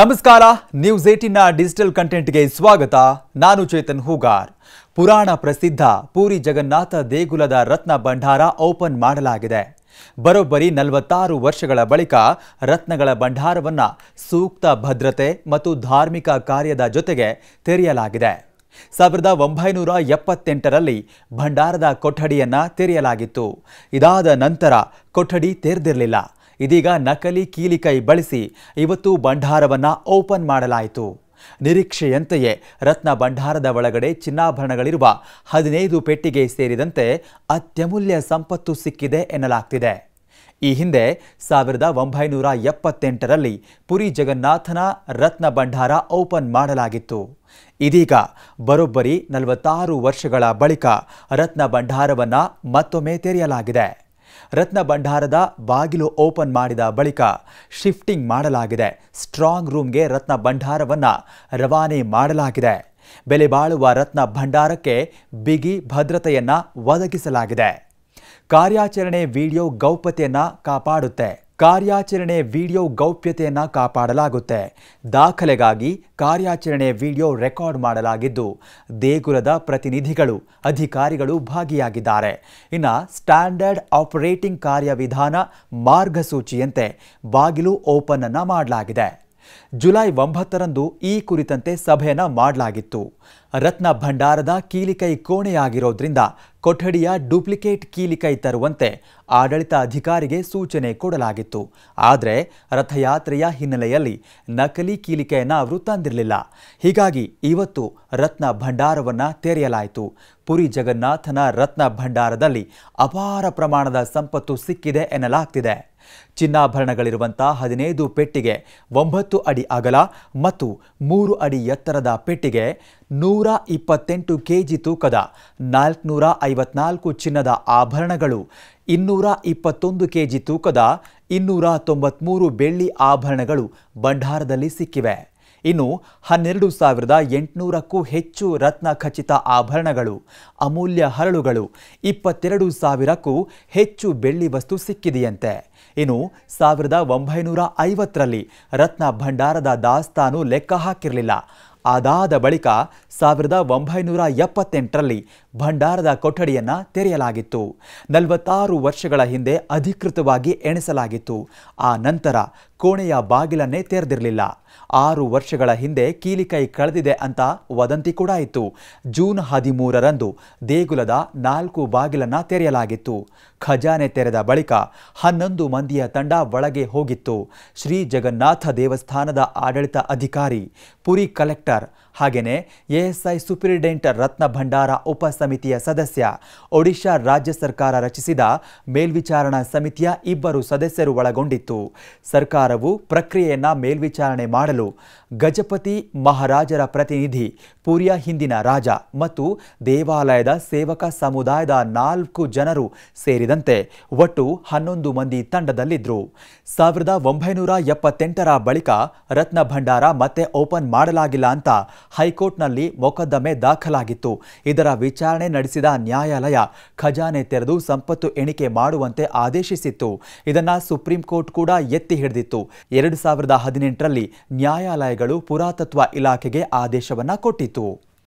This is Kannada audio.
ನಮಸ್ಕಾರ ನ್ಯೂಸ್ ಏಟಿನ ಡಿಜಿಟಲ್ ಕಂಟೆಂಟ್ಗೆ ಸ್ವಾಗತ ನಾನು ಚೇತನ್ ಹೂಗಾರ್ ಪುರಾಣ ಪ್ರಸಿದ್ಧ ಪೂರಿ ಜಗನ್ನಾಥ ದೇಗುಲದ ರತ್ನ ಭಂಡಾರ ಓಪನ್ ಮಾಡಲಾಗಿದೆ ಬರೋಬ್ಬರಿ ನಲವತ್ತಾರು ವರ್ಷಗಳ ಬಳಿಕ ರತ್ನಗಳ ಭಂಡಾರವನ್ನು ಸೂಕ್ತ ಭದ್ರತೆ ಮತ್ತು ಧಾರ್ಮಿಕ ಕಾರ್ಯದ ಜೊತೆಗೆ ತೆರೆಯಲಾಗಿದೆ ಸಾವಿರದ ಒಂಬೈನೂರ ಎಪ್ಪತ್ತೆಂಟರಲ್ಲಿ ಭಂಡಾರದ ಕೊಠಡಿಯನ್ನು ತೆರೆಯಲಾಗಿತ್ತು ಇದಾದ ನಂತರ ಕೊಠಡಿ ತೆರೆದಿರಲಿಲ್ಲ ಇದೀಗ ನಕಲಿ ಕೀಲಿಕೈ ಬಳಸಿ ಇವತ್ತು ಭಂಡಾರವನ್ನು ಓಪನ್ ಮಾಡಲಾಯಿತು ನಿರೀಕ್ಷೆಯಂತೆಯೇ ರತ್ನ ಭಂಡಾರದ ಒಳಗಡೆ ಚಿನ್ನಾಭರಣಗಳಿರುವ ಹದಿನೈದು ಪೆಟ್ಟಿಗೆ ಸೇರಿದಂತೆ ಅತ್ಯಮೂಲ್ಯ ಸಂಪತ್ತು ಸಿಕ್ಕಿದೆ ಎನ್ನಲಾಗ್ತಿದೆ ಈ ಹಿಂದೆ ಸಾವಿರದ ಒಂಬೈನೂರ ಎಪ್ಪತ್ತೆಂಟರಲ್ಲಿ ಪುರಿ ಜಗನ್ನಾಥನ ರತ್ನ ಭಂಡಾರ ಓಪನ್ ಮಾಡಲಾಗಿತ್ತು ಇದೀಗ ಬರೋಬ್ಬರಿ ನಲವತ್ತಾರು ವರ್ಷಗಳ ಬಳಿಕ ರತ್ನ ಭಂಡಾರವನ್ನು ಮತ್ತೊಮ್ಮೆ ತೆರೆಯಲಾಗಿದೆ ರತ್ನ ಭಂಡಾರದ ಬಾಗಿಲು ಓಪನ್ ಮಾಡಿದ ಬಳಿಕ ಶಿಫ್ಟಿಂಗ್ ಮಾಡಲಾಗಿದೆ ಸ್ಟ್ರಾಂಗ್ ರೂಮ್ಗೆ ರತ್ನ ಭಂಡಾರವನ್ನು ರವಾನೆ ಮಾಡಲಾಗಿದೆ ಬೆಲೆ ಬಾಳುವ ರತ್ನ ಭಂಡಾರಕ್ಕೆ ಬಿಗಿ ಭದ್ರತೆಯನ್ನು ಒದಗಿಸಲಾಗಿದೆ ಕಾರ್ಯಾಚರಣೆ ವಿಡಿಯೋ ಗೌಪ್ಯತೆಯನ್ನು ಕಾಪಾಡುತ್ತೆ ಕಾರ್ಯಾಚರಣೆ ವಿಡಿಯೋ ಗೌಪ್ಯತೆಯನ್ನು ಕಾಪಾಡಲಾಗುತ್ತೆ ದಾಖಲೆಗಾಗಿ ಕಾರ್ಯಾಚರಣೆ ವಿಡಿಯೋ ರೆಕಾರ್ಡ್ ಮಾಡಲಾಗಿದ್ದು ದೇಗುಲದ ಪ್ರತಿನಿಧಿಗಳು ಅಧಿಕಾರಿಗಳು ಭಾಗಿಯಾಗಿದ್ದಾರೆ ಇನ್ನು ಸ್ಟ್ಯಾಂಡರ್ಡ್ ಆಪರೇಟಿಂಗ್ ಕಾರ್ಯವಿಧಾನ ಮಾರ್ಗಸೂಚಿಯಂತೆ ಬಾಗಿಲು ಓಪನ್ ಅನ್ನು ಮಾಡಲಾಗಿದೆ ಜುಲೈ ಒಂಬತ್ತರಂದು ಈ ಕುರಿತಂತೆ ಸಭೆಯನ್ನು ಮಾಡಲಾಗಿತ್ತು ರತ್ನ ಭಂಡಾರದ ಕೀಲಿಕೈ ಕೋಣೆಯಾಗಿರೋದ್ರಿಂದ ಕೊಠಡಿಯ ಡೂಪ್ಲಿಕೇಟ್ ಕೀಲಿಕೈ ತರುವಂತೆ ಆಡಳಿತ ಅಧಿಕಾರಿಗೆ ಸೂಚನೆ ಕೊಡಲಾಗಿತ್ತು ಆದರೆ ರಥಯಾತ್ರೆಯ ಹಿನ್ನೆಲೆಯಲ್ಲಿ ನಕಲಿ ಕೀಲಿಕೆಯನ್ನು ಅವರು ತಂದಿರಲಿಲ್ಲ ಹೀಗಾಗಿ ಇವತ್ತು ರತ್ನ ಭಂಡಾರವನ್ನು ತೆರೆಯಲಾಯಿತು ಪುರಿ ಜಗನ್ನಾಥನ ರತ್ನ ಭಂಡಾರದಲ್ಲಿ ಅಪಾರ ಪ್ರಮಾಣದ ಸಂಪತ್ತು ಸಿಕ್ಕಿದೆ ಎನ್ನಲಾಗ್ತಿದೆ ಚಿನ್ನಾಭರಣಗಳಿರುವಂಥ ಹದಿನೈದು ಪೆಟ್ಟಿಗೆ ಒಂಬತ್ತು ಅಡಿ ಅಗಲ ಮತ್ತು ಮೂರು ಅಡಿ ಎತ್ತರದ ಪೆಟ್ಟಿಗೆ ನೂರ ಇಪ್ಪತ್ತೆಂಟು ಕೆಜಿ ತೂಕದ ನಾಲ್ಕುನೂರ ಐವತ್ನಾಲ್ಕು ಚಿನ್ನದ ಆಭರಣಗಳು ಇನ್ನೂರ ಇಪ್ಪತ್ತೊಂದು ಕೆಜಿ ತೂಕದ ಇನ್ನೂರ ತೊಂಬತ್ಮೂರು ಬೆಳ್ಳಿ ಆಭರಣಗಳು ಭಂಡಾರದಲ್ಲಿ ಸಿಕ್ಕಿವೆ ಇನ್ನು ಹನ್ನೆರಡು ಸಾವಿರದ ಎಂಟುನೂರಕ್ಕೂ ಹೆಚ್ಚು ರತ್ನ ಖಚಿತ ಆಭರಣಗಳು ಅಮೂಲ್ಯ ಹರಳುಗಳು ಇಪ್ಪತ್ತೆರಡು ಸಾವಿರಕ್ಕೂ ಹೆಚ್ಚು ಬೆಳ್ಳಿ ವಸ್ತು ಸಿಕ್ಕಿದೆಯಂತೆ ಇನ್ನು ಸಾವಿರದ ಒಂಬೈನೂರ ಐವತ್ತರಲ್ಲಿ ರತ್ನ ಭಂಡಾರದ ದಾಸ್ತಾನು ಲೆಕ್ಕ ಹಾಕಿರಲಿಲ್ಲ ಅದಾದ ಬಳಿಕ ಸಾವಿರದ ಒಂಬೈನೂರ ಎಪ್ಪತ್ತೆಂಟರಲ್ಲಿ ಭಂಡಾರದ ಕೊಠಡಿಯನ್ನು ತೆರೆಯಲಾಗಿತ್ತು ನಲವತ್ತಾರು ವರ್ಷಗಳ ಹಿಂದೆ ಅಧಿಕೃತವಾಗಿ ಎಣಿಸಲಾಗಿತ್ತು ಆ ನಂತರ ಕೋಣೆಯ ಬಾಗಿಲನ್ನೇ ತೆರೆದಿರಲಿಲ್ಲ ಆರು ವರ್ಷಗಳ ಹಿಂದೆ ಕೀಲಿಕೈ ಕಳೆದಿದೆ ಅಂತ ವದಂತಿ ಕೂಡ ಇತ್ತು ಜೂನ್ ಹದಿಮೂರರಂದು ದೇಗುಲದ ನಾಲ್ಕು ಬಾಗಿಲನ್ನು ತೆರೆಯಲಾಗಿತ್ತು ಖಜಾನೆ ತೆರೆದ ಬಳಿಕ ಹನ್ನೊಂದು ಮಂದಿಯ ತಂಡ ಒಳಗೆ ಹೋಗಿತ್ತು ಶ್ರೀ ಜಗನ್ನಾಥ ದೇವಸ್ಥಾನದ ಆಡಳಿತ ಅಧಿಕಾರಿ ಪುರಿ ಕಲೆಕ್ಟರ್ ಹಾಗೆಯೇ ಎಎಸ್ಐ ಸುಪ್ರಿಡೆಂಟ್ ರತ್ನ ಭಂಡಾರ ಉಪ ಸಮಿತಿಯ ಸದಸ್ಯ ಒಡಿಶಾ ರಾಜ್ಯ ಸರ್ಕಾರ ರಚಿಸಿದ ಮೇಲ್ವಿಚಾರಣಾ ಸಮಿತಿಯ ಇಬ್ಬರು ಸದಸ್ಯರು ಒಳಗೊಂಡಿತ್ತು ಸರ್ಕಾರವು ಪ್ರಕ್ರಿಯೆಯನ್ನು ಮೇಲ್ವಿಚಾರಣೆ ಮಾಡಲು ಗಜಪತಿ ಮಹಾರಾಜರ ಪ್ರತಿನಿಧಿ ಪುರಿಯ ಹಿಂದಿನ ರಾಜ ಮತ್ತು ದೇವಾಲಯದ ಸೇವಕ ಸಮುದಾಯದ ನಾಲ್ಕು ಜನರು ಸೇರಿದಂತೆ ಒಟ್ಟು ಹನ್ನೊಂದು ಮಂದಿ ತಂಡದಲ್ಲಿದ್ದರು ಸಾವಿರದ ಒಂಬೈನೂರ ಎಪ್ಪತ್ತೆಂಟರ ಬಳಿಕ ರತ್ನ ಭಂಡಾರ ಮತ್ತೆ ಓಪನ್ ಮಾಡಲಾಗಿಲ್ಲ ಅಂತ ಹೈಕೋರ್ಟ್ನಲ್ಲಿ ಮೊಕದ್ದಮೆ ದಾಖಲಾಗಿತ್ತು ಇದರ ವಿಚಾರಣೆ ನಡೆಸಿದ ನ್ಯಾಯಾಲಯ ಖಜಾನೆ ತೆರೆದು ಸಂಪತ್ತು ಎಣಿಕೆ ಮಾಡುವಂತೆ ಆದೇಶಿಸಿತ್ತು ಇದನ್ನು ಸುಪ್ರೀಂ ಕೋರ್ಟ್ ಕೂಡ ಎತ್ತಿ ಹಿಡಿದಿತ್ತು ಎರಡು ಸಾವಿರದ ಹದಿನೆಂಟರಲ್ಲಿ ನ್ಯಾಯಾಲಯಗಳು ಪುರಾತತ್ವ ಇಲಾಖೆಗೆ ಆದೇಶವನ್ನು ಕೊಟ್ಟಿತು